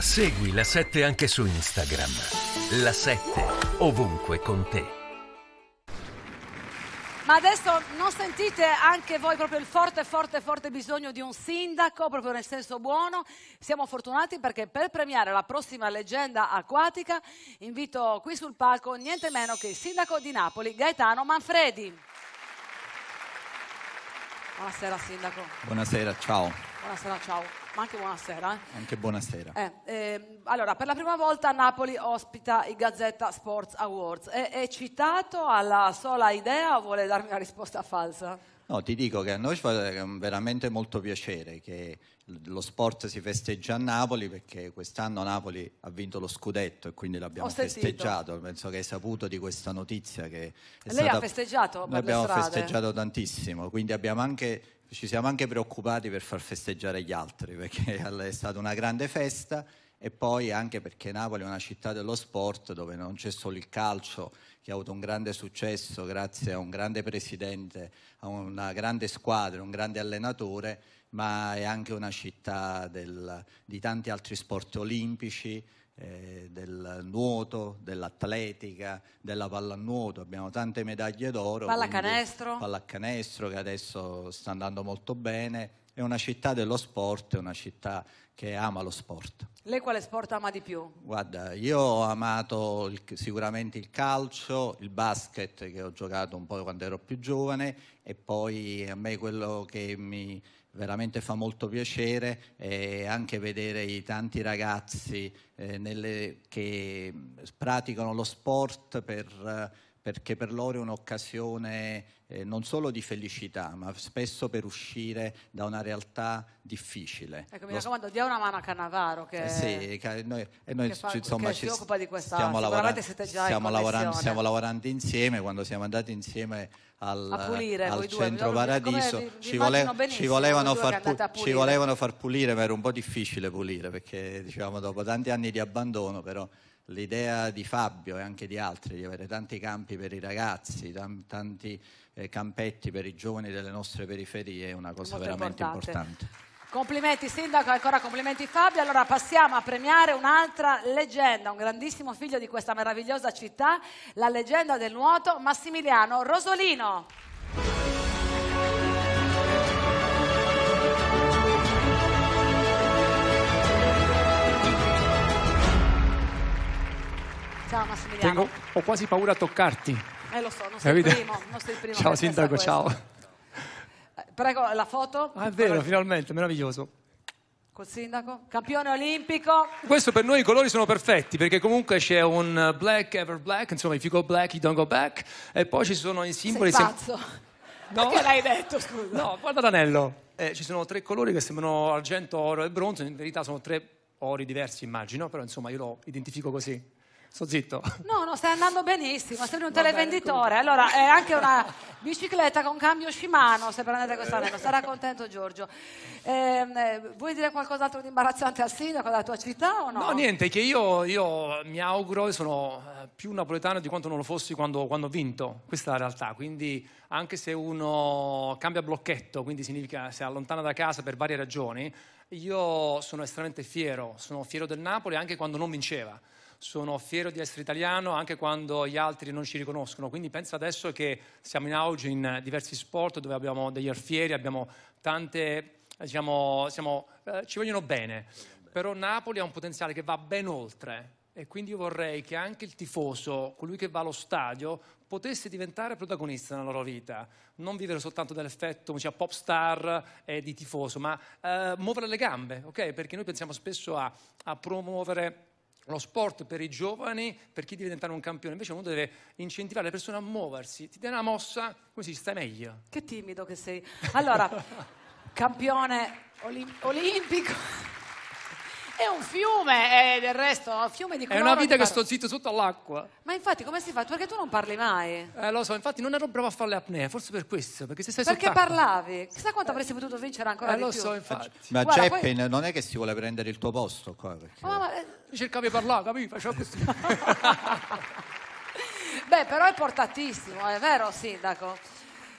Segui la 7 anche su Instagram. La 7 ovunque con te. Ma adesso non sentite anche voi proprio il forte, forte, forte bisogno di un sindaco, proprio nel senso buono? Siamo fortunati perché per premiare la prossima leggenda acquatica invito qui sul palco niente meno che il sindaco di Napoli, Gaetano Manfredi. Buonasera Sindaco. Buonasera, ciao. Buonasera, ciao. Ma anche buonasera. Eh. Anche buonasera. Eh, eh, allora, per la prima volta Napoli ospita i Gazzetta Sports Awards. È, è citato alla sola idea o vuole darmi una risposta falsa? No, ti dico che a noi fa eh, veramente molto piacere che lo sport si festeggia a Napoli perché quest'anno Napoli ha vinto lo scudetto e quindi l'abbiamo festeggiato. Penso che hai saputo di questa notizia che Lei stata... ha festeggiato? Noi abbiamo strade. festeggiato tantissimo, quindi anche... ci siamo anche preoccupati per far festeggiare gli altri perché è stata una grande festa e poi anche perché Napoli è una città dello sport dove non c'è solo il calcio che ha avuto un grande successo grazie a un grande presidente, a una grande squadra, un grande allenatore, ma è anche una città del, di tanti altri sport olimpici, eh, del nuoto, dell'atletica, della pallanuoto, abbiamo tante medaglie d'oro. Pallacanestro. Pallacanestro che adesso sta andando molto bene è una città dello sport, è una città che ama lo sport. Lei quale sport ama di più? Guarda, io ho amato il, sicuramente il calcio, il basket che ho giocato un po' quando ero più giovane e poi a me quello che mi veramente fa molto piacere è anche vedere i tanti ragazzi eh, nelle, che praticano lo sport per... Eh, perché per loro è un'occasione eh, non solo di felicità, ma spesso per uscire da una realtà difficile. Ecco, mi raccomando, dia una mano a Cannavaro che, eh sì, che noi, e noi che fa, insomma, ci, si occupa di questa stiamo, lavorando, stiamo, lavorando, stiamo lavorando insieme, quando siamo andati insieme al, pulire, al centro due, paradiso vi, vi ci, voleva, ci, volevano far pu- ci volevano far pulire ma era un po' difficile pulire perché diciamo dopo tanti anni di abbandono però l'idea di Fabio e anche di altri di avere tanti campi per i ragazzi, tanti eh, campetti per i giovani delle nostre periferie è una cosa Molto veramente importante. importante. Complimenti Sindaco, ancora complimenti Fabio. Allora passiamo a premiare un'altra leggenda, un grandissimo figlio di questa meravigliosa città, la leggenda del nuoto Massimiliano Rosolino. Ciao Massimiliano. Tengo, ho quasi paura a toccarti. Eh lo so, non sei, il primo, non sei il primo. Ciao Sindaco, ciao. Eh, prego, la foto. Ah, è vero, Prego. finalmente, meraviglioso. Col sindaco, campione olimpico. Questo per noi i colori sono perfetti perché comunque c'è un black, ever black, insomma, if you go black, you don't go back. E poi ci sono i simboli. Sei pazzo. Sem- no. Perché l'hai detto, scusa? No, guarda l'anello. Eh, ci sono tre colori che sembrano argento, oro e bronzo. In verità sono tre ori diversi, immagino, però insomma io lo identifico così. Sto zitto. No, no, stai andando benissimo, sei un televenditore. allora, è anche una bicicletta con cambio Shimano, se prendete quest'anno. Eh. Sarà contento Giorgio. Ehm, eh, vuoi dire qualcos'altro di imbarazzante al sindaco della tua città o no? No, niente, che io, io mi auguro sono eh, più napoletano di quanto non lo fossi quando, quando ho vinto. Questa è la realtà, quindi anche se uno cambia blocchetto, quindi significa si allontana da casa per varie ragioni, io sono estremamente fiero, sono fiero del Napoli anche quando non vinceva sono fiero di essere italiano anche quando gli altri non ci riconoscono, quindi pensa adesso che siamo in auge in diversi sport dove abbiamo degli alfieri, abbiamo tante, diciamo, siamo, eh, ci vogliono bene, però Napoli ha un potenziale che va ben oltre e quindi io vorrei che anche il tifoso, colui che va allo stadio, potesse diventare protagonista nella loro vita, non vivere soltanto dell'effetto cioè, pop star e eh, di tifoso, ma eh, muovere le gambe, ok? Perché noi pensiamo spesso a, a promuovere lo sport per i giovani, per chi deve diventare un campione, invece uno deve incentivare le persone a muoversi, ti dai una mossa così stai meglio. Che timido che sei. Allora, campione olim- olimpico. È un fiume, e eh, del resto, un fiume di colore. È una vita che sto zitto sotto all'acqua. Ma infatti, come si fa? Perché tu non parli mai. Eh, lo so, infatti non ero bravo a fare le apnee, forse per questo, perché se stai Perché parlavi? Chissà quanto avresti potuto vincere ancora eh, di lo so, infatti. Ma Guarda, Geppe, poi... non è che si vuole prendere il tuo posto qua? Perché... Ma, ma, eh, cercava di parlare, capì? Facciamo così. Beh, però è portatissimo, è vero, Sindaco?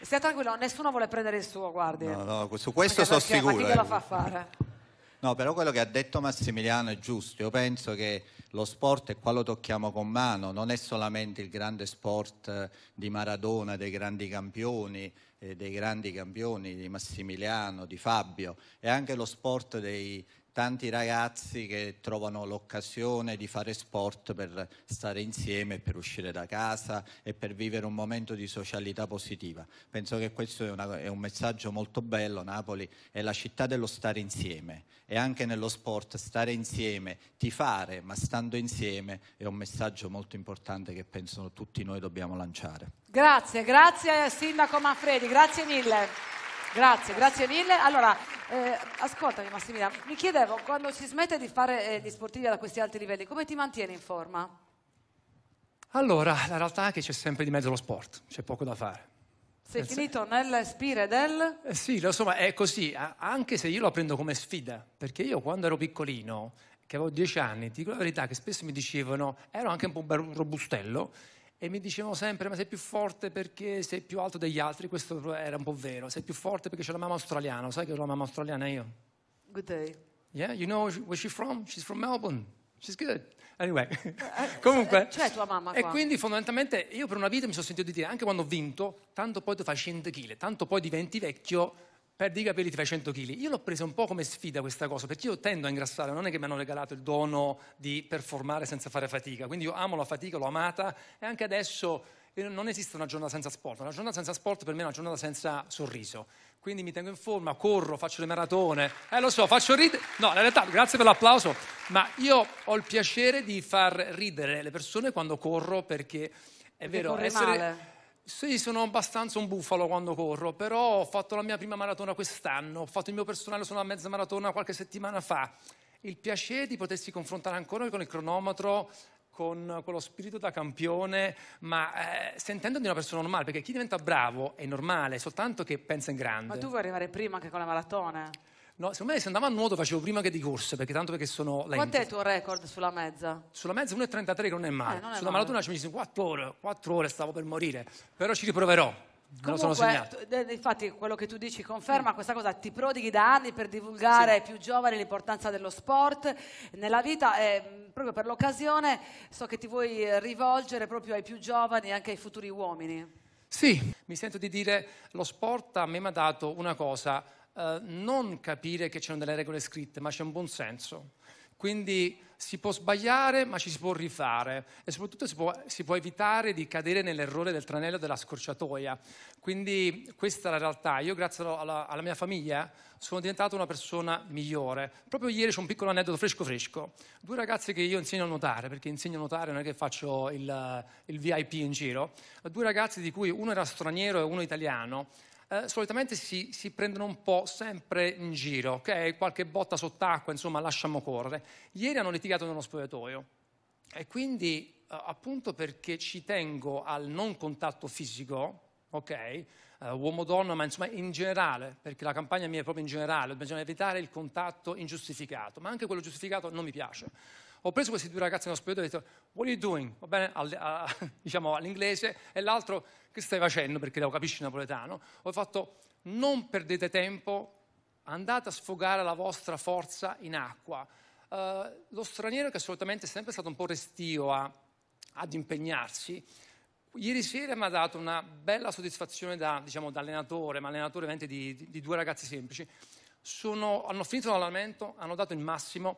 Stia tranquillo, nessuno vuole prendere il suo, guardi. No, no, su questo sono sicuro. Ma chi glielo eh. fa fare? No, però quello che ha detto Massimiliano è giusto. Io penso che lo sport, e qua lo tocchiamo con mano, non è solamente il grande sport eh, di Maradona, dei grandi campioni, eh, dei grandi campioni di Massimiliano, di Fabio, è anche lo sport dei, tanti ragazzi che trovano l'occasione di fare sport per stare insieme, per uscire da casa e per vivere un momento di socialità positiva. Penso che questo è, una, è un messaggio molto bello, Napoli è la città dello stare insieme e anche nello sport stare insieme, ti fare, ma stando insieme è un messaggio molto importante che penso tutti noi dobbiamo lanciare. Grazie, grazie Sindaco Manfredi, grazie mille. Grazie, grazie mille. Allora, eh, ascoltami Massimiliano, mi chiedevo quando si smette di fare eh, gli sportivi a questi alti livelli, come ti mantieni in forma? Allora, la realtà è che c'è sempre di mezzo lo sport, c'è poco da fare. Sei nel finito sen- nel spire del... Eh, sì, insomma è così, anche se io lo prendo come sfida, perché io quando ero piccolino, che avevo dieci anni, ti dico la verità che spesso mi dicevano, ero anche un po' un robustello, e mi dicevano sempre ma sei più forte perché sei più alto degli altri, questo era un po' vero, sei più forte perché c'è la mamma australiana, sai che ho la mamma australiana io? Good day. Yeah, you know where she's from? She's from Melbourne. She's good. Anyway, eh, eh, comunque. Eh, c'è tua mamma qua. E quindi fondamentalmente io per una vita mi sono sentito di dire, anche quando ho vinto, tanto poi tu fai 100 kg, tanto poi diventi vecchio perdi i capelli ti fai 100 kg. Io l'ho presa un po' come sfida questa cosa, perché io tendo a ingrassare, non è che mi hanno regalato il dono di performare senza fare fatica, quindi io amo la fatica, l'ho amata e anche adesso eh, non esiste una giornata senza sport, una giornata senza sport per me è una giornata senza sorriso, quindi mi tengo in forma, corro, faccio le maratone, eh lo so, faccio ridere, no, in realtà grazie per l'applauso, ma io ho il piacere di far ridere le persone quando corro perché è perché vero, essere... Male sì, sono abbastanza un bufalo quando corro, però ho fatto la mia prima maratona quest'anno, ho fatto il mio personale sulla mezza maratona qualche settimana fa. Il piacere di potersi confrontare ancora con il cronometro, con quello spirito da campione, ma eh, sentendo di una persona normale, perché chi diventa bravo è normale, soltanto che pensa in grande. Ma tu vuoi arrivare prima che con la maratona? No, secondo me se andavo a nuoto facevo prima che di corse, perché tanto perché sono lento. Quanto è il tuo record sulla mezza? Sulla mezza 1,33 che non è male. Eh, non è sulla male. maratona ci ho messo 4 ore, 4 ore stavo per morire, però ci riproverò. Comunque, eh, eh, infatti quello che tu dici conferma mm. questa cosa, ti prodighi da anni per divulgare ai sì. più giovani l'importanza dello sport nella vita e mm, proprio per l'occasione so che ti vuoi rivolgere proprio ai più giovani e anche ai futuri uomini. Sì, mi sento di dire lo sport a me mi ha dato una cosa eh, non capire che c'erano delle regole scritte, ma c'è un buon senso. Quindi si può sbagliare, ma ci si può rifare e soprattutto si può, si può evitare di cadere nell'errore del tranello della scorciatoia. Quindi questa è la realtà. Io, grazie alla, alla mia famiglia, sono diventato una persona migliore. Proprio ieri c'è un piccolo aneddoto fresco fresco. Due ragazzi che io insegno a nuotare, perché insegno a nuotare, non è che faccio il, il VIP in giro. Due ragazzi di cui uno era straniero e uno italiano, eh, solitamente si, si, prendono un po' sempre in giro, ok? Qualche botta sott'acqua, insomma, lasciamo correre. Ieri hanno litigato nello spogliatoio e quindi eh, appunto perché ci tengo al non contatto fisico, ok? Eh, uomo-donna, ma insomma in generale, perché la campagna mia è proprio in generale, bisogna evitare il contatto ingiustificato, ma anche quello giustificato non mi piace. Ho preso questi due ragazzi in ospedale e ho detto, what are you doing? Va bene, All, a, diciamo all'inglese, e l'altro, che stai facendo? Perché lo capisci napoletano. Ho fatto, non perdete tempo, andate a sfogare la vostra forza in acqua. Uh, lo straniero che assolutamente è sempre stato un po' restio a, ad impegnarsi, ieri sera mi ha dato una bella soddisfazione da, diciamo, da allenatore, ma allenatore ovviamente di, di, di due ragazzi semplici. Sono, hanno finito l'allenamento, hanno dato il massimo.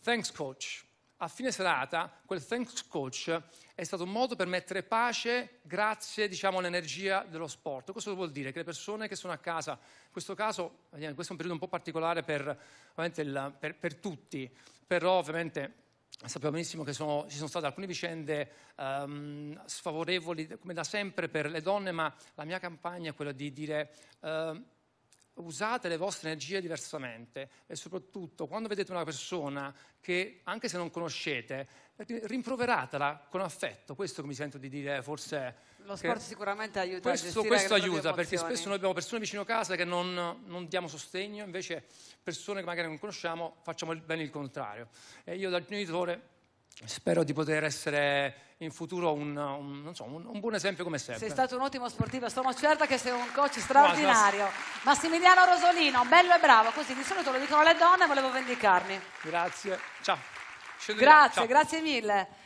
Thanks coach a fine serata quel thanks coach è stato un modo per mettere pace grazie diciamo, all'energia dello sport. Questo vuol dire che le persone che sono a casa, in questo caso, eh, questo è un periodo un po' particolare per, il, per, per tutti, però ovviamente sappiamo benissimo che sono, ci sono state alcune vicende um, sfavorevoli come da sempre per le donne, ma la mia campagna è quella di dire... Uh, usate le vostre energie diversamente e soprattutto quando vedete una persona che anche se non conoscete rimproveratela con affetto questo che mi sento di dire forse lo sport sicuramente aiuta questo, questo aiuta perché spesso noi abbiamo persone vicino a casa che non, non, diamo sostegno invece persone che magari non conosciamo facciamo bene il contrario e io dal genitore spero di poter essere in futuro un, un, so, un, un, buon esempio come sempre. Sei stato un ottimo sportivo, sono certa che sei un coach straordinario. Grazie. Massimiliano Rosolino, bello e bravo, così di solito lo dicono le donne, volevo vendicarmi. Grazie, ciao. Scendo grazie, ciao. grazie mille.